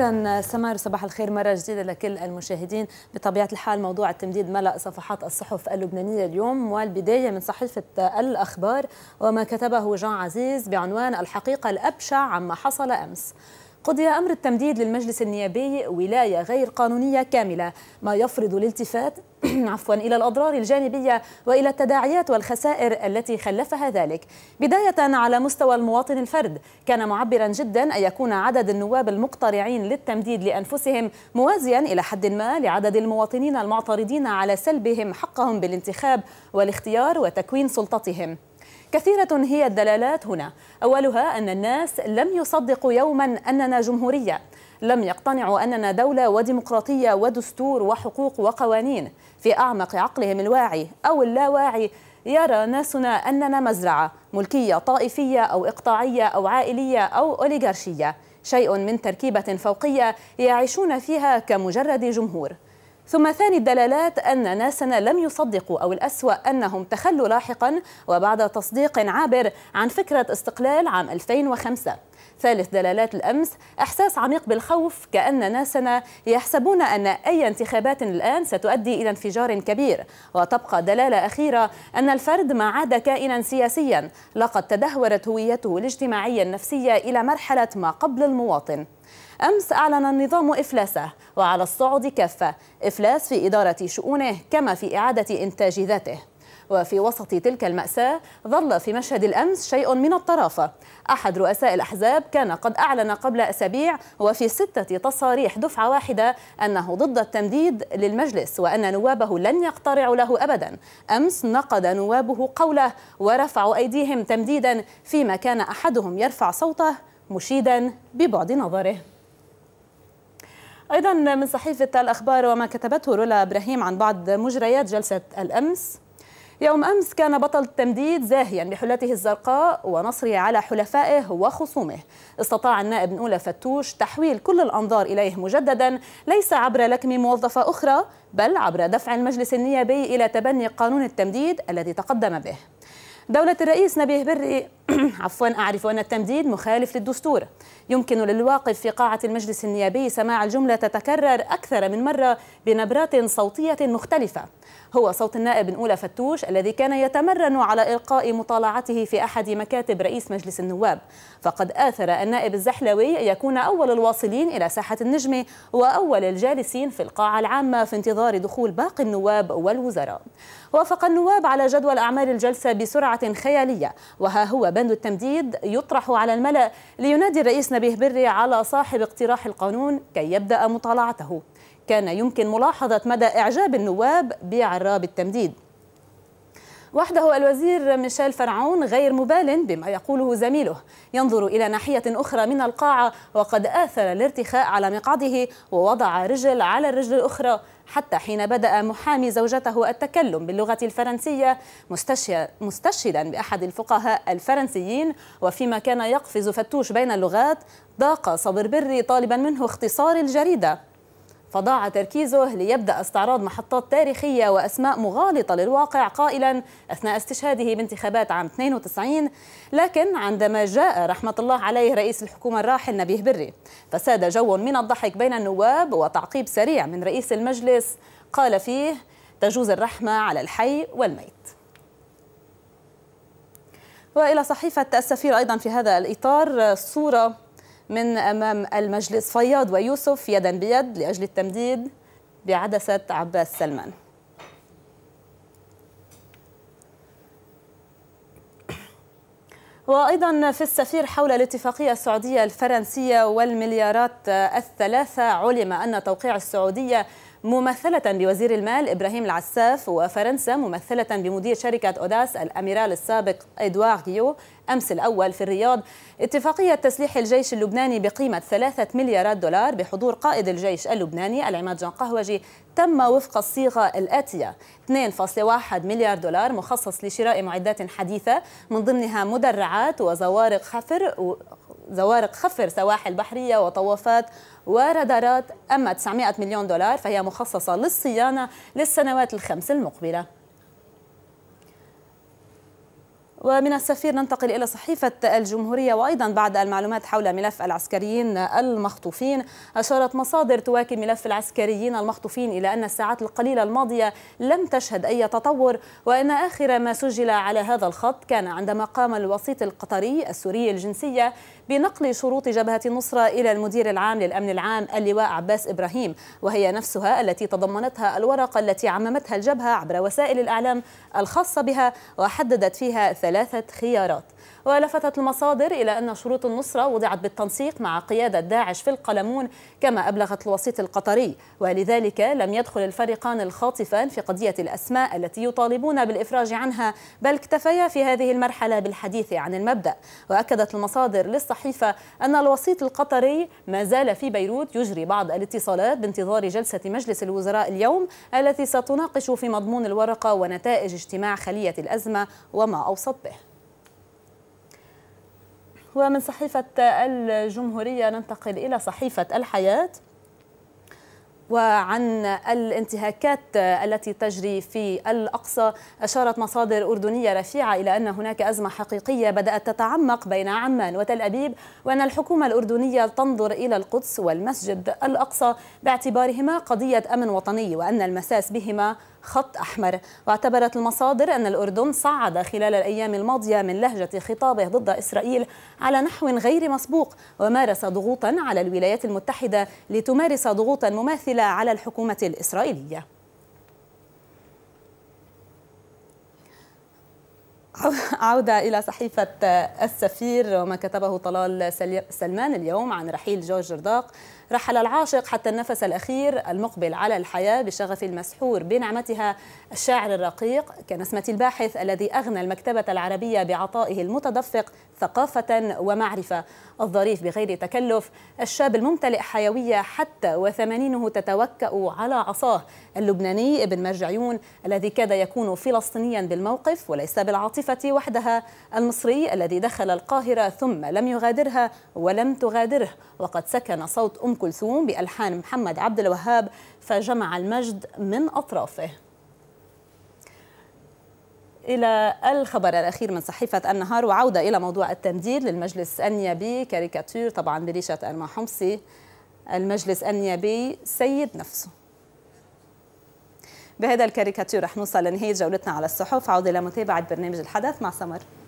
اخيرا سمار صباح الخير مره جديده لكل المشاهدين بطبيعه الحال موضوع التمديد ملا صفحات الصحف اللبنانيه اليوم والبدايه من صحيفه الاخبار وما كتبه جان عزيز بعنوان الحقيقه الابشع عما حصل امس قضي امر التمديد للمجلس النيابي ولايه غير قانونيه كامله ما يفرض الالتفات عفوا إلى الأضرار الجانبية وإلى التداعيات والخسائر التي خلفها ذلك بداية على مستوى المواطن الفرد كان معبرا جدا أن يكون عدد النواب المقترعين للتمديد لأنفسهم موازيا إلى حد ما لعدد المواطنين المعترضين على سلبهم حقهم بالانتخاب والاختيار وتكوين سلطتهم كثيرة هي الدلالات هنا أولها أن الناس لم يصدقوا يوما أننا جمهورية لم يقتنعوا أننا دولة وديمقراطية ودستور وحقوق وقوانين في أعمق عقلهم الواعي أو اللاواعي يرى ناسنا أننا مزرعة ملكية طائفية أو إقطاعية أو عائلية أو أوليغارشية شيء من تركيبة فوقية يعيشون فيها كمجرد جمهور ثم ثاني الدلالات أن ناسنا لم يصدقوا أو الأسوأ أنهم تخلوا لاحقا وبعد تصديق عابر عن فكرة استقلال عام 2005 ثالث دلالات الأمس إحساس عميق بالخوف كأن ناسنا يحسبون أن أي انتخابات الآن ستؤدي إلى انفجار كبير وتبقى دلالة أخيرة أن الفرد ما عاد كائنا سياسيا لقد تدهورت هويته الاجتماعية النفسية إلى مرحلة ما قبل المواطن أمس أعلن النظام إفلاسه وعلى الصعد كافة إفلاس في إدارة شؤونه كما في إعادة إنتاج ذاته وفي وسط تلك المأساة ظل في مشهد الأمس شيء من الطرافة أحد رؤساء الأحزاب كان قد أعلن قبل أسابيع وفي ستة تصاريح دفعة واحدة أنه ضد التمديد للمجلس وأن نوابه لن يقترعوا له أبدا أمس نقد نوابه قوله ورفعوا أيديهم تمديدا فيما كان أحدهم يرفع صوته مشيدا ببعد نظره أيضا من صحيفة الأخبار وما كتبته رولا إبراهيم عن بعض مجريات جلسة الأمس يوم أمس كان بطل التمديد زاهيا بحلته الزرقاء ونصره على حلفائه وخصومه استطاع النائب نقولة فتوش تحويل كل الأنظار إليه مجددا ليس عبر لكم موظفة أخرى بل عبر دفع المجلس النيابي إلى تبني قانون التمديد الذي تقدم به دولة الرئيس نبيه بري عفوا أعرف أن التمديد مخالف للدستور يمكن للواقف في قاعة المجلس النيابي سماع الجملة تتكرر أكثر من مرة بنبرات صوتية مختلفة هو صوت النائب الأولى فتوش الذي كان يتمرن على إلقاء مطالعته في أحد مكاتب رئيس مجلس النواب فقد آثر النائب الزحلوي أن يكون أول الواصلين إلى ساحة النجمة وأول الجالسين في القاعة العامة في انتظار دخول باقي النواب والوزراء وافق النواب على جدول أعمال الجلسة بسرعة خيالية وها هو بند التمديد يطرح على الملأ لينادي الرئيس نبيه بري على صاحب اقتراح القانون كي يبدأ مطالعته كان يمكن ملاحظة مدى إعجاب النواب بعراب التمديد وحده الوزير ميشيل فرعون غير مبال بما يقوله زميله ينظر إلى ناحية أخرى من القاعة وقد آثر الارتخاء على مقعده ووضع رجل على الرجل الأخرى حتى حين بدأ محامي زوجته التكلم باللغة الفرنسية مستشهدا بأحد الفقهاء الفرنسيين وفيما كان يقفز فتوش بين اللغات ضاق صبر بري طالبا منه اختصار الجريدة فضاع تركيزه ليبدأ استعراض محطات تاريخية وأسماء مغالطة للواقع قائلا أثناء استشهاده بانتخابات عام 92 لكن عندما جاء رحمة الله عليه رئيس الحكومة الراحل نبيه بري فساد جو من الضحك بين النواب وتعقيب سريع من رئيس المجلس قال فيه تجوز الرحمة على الحي والميت وإلى صحيفة السفير أيضا في هذا الإطار صورة من أمام المجلس فياض ويوسف يدا بيد لأجل التمديد بعدسة عباس سلمان وأيضا في السفير حول الاتفاقية السعودية الفرنسية والمليارات الثلاثة علم أن توقيع السعودية ممثلة بوزير المال إبراهيم العساف وفرنسا ممثلة بمدير شركة أوداس الأميرال السابق إدوار غيو أمس الأول في الرياض اتفاقية تسليح الجيش اللبناني بقيمة ثلاثة مليارات دولار بحضور قائد الجيش اللبناني العماد جان قهوجي تم وفق الصيغة الآتية 2.1 مليار دولار مخصص لشراء معدات حديثة من ضمنها مدرعات وزوارق حفر زوارق خفر سواحل بحرية وطوافات ورادارات أما 900 مليون دولار فهي مخصصة للصيانة للسنوات الخمس المقبلة ومن السفير ننتقل إلى صحيفة الجمهورية وأيضا بعد المعلومات حول ملف العسكريين المخطوفين أشارت مصادر تواكب ملف العسكريين المخطوفين إلى أن الساعات القليلة الماضية لم تشهد أي تطور وأن آخر ما سجل على هذا الخط كان عندما قام الوسيط القطري السوري الجنسية بنقل شروط جبهة النصرة إلى المدير العام للأمن العام اللواء عباس إبراهيم وهي نفسها التي تضمنتها الورقة التي عممتها الجبهة عبر وسائل الإعلام الخاصة بها وحددت فيها ثلاثة خيارات ولفتت المصادر إلى أن شروط النصرة وضعت بالتنسيق مع قيادة داعش في القلمون كما أبلغت الوسيط القطري ولذلك لم يدخل الفريقان الخاطفان في قضية الأسماء التي يطالبون بالإفراج عنها بل اكتفيا في هذه المرحلة بالحديث عن المبدأ وأكدت المصادر للصحيفة أن الوسيط القطري ما زال في بيروت يجري بعض الاتصالات بانتظار جلسة مجلس الوزراء اليوم التي ستناقش في مضمون الورقة ونتائج اجتماع خلية الأزمة وما أوصت به ومن صحيفة الجمهورية ننتقل إلى صحيفة الحياة وعن الانتهاكات التي تجري في الأقصى أشارت مصادر أردنية رفيعة إلى أن هناك أزمة حقيقية بدأت تتعمق بين عمان وتل أبيب وأن الحكومة الأردنية تنظر إلى القدس والمسجد الأقصى باعتبارهما قضية أمن وطني وأن المساس بهما خط أحمر واعتبرت المصادر أن الأردن صعد خلال الأيام الماضية من لهجة خطابه ضد إسرائيل على نحو غير مسبوق ومارس ضغوطا على الولايات المتحدة لتمارس ضغوطا مماثلة على الحكومة الإسرائيلية عودة إلى صحيفة السفير وما كتبه طلال سلمان اليوم عن رحيل جورج جرداق رحل العاشق حتى النفس الأخير المقبل على الحياة بشغف المسحور بنعمتها الشاعر الرقيق كنسمة الباحث الذي أغنى المكتبة العربية بعطائه المتدفق ثقافة ومعرفة الظريف بغير تكلف الشاب الممتلئ حيوية حتى وثمانينه تتوكأ على عصاه اللبناني ابن مرجعيون الذي كاد يكون فلسطينيا بالموقف وليس بالعاطفة وحدها المصري الذي دخل القاهرة ثم لم يغادرها ولم تغادره وقد سكن صوت أم كلثوم بألحان محمد عبد الوهاب فجمع المجد من أطرافه إلى الخبر الأخير من صحيفة النهار وعودة إلى موضوع التمديد للمجلس النيابي كاريكاتير طبعا بريشة أرما حمصي المجلس النيابي سيد نفسه بهذا الكاريكاتير رح نوصل لنهاية جولتنا على الصحف عودة إلى متابعة برنامج الحدث مع سمر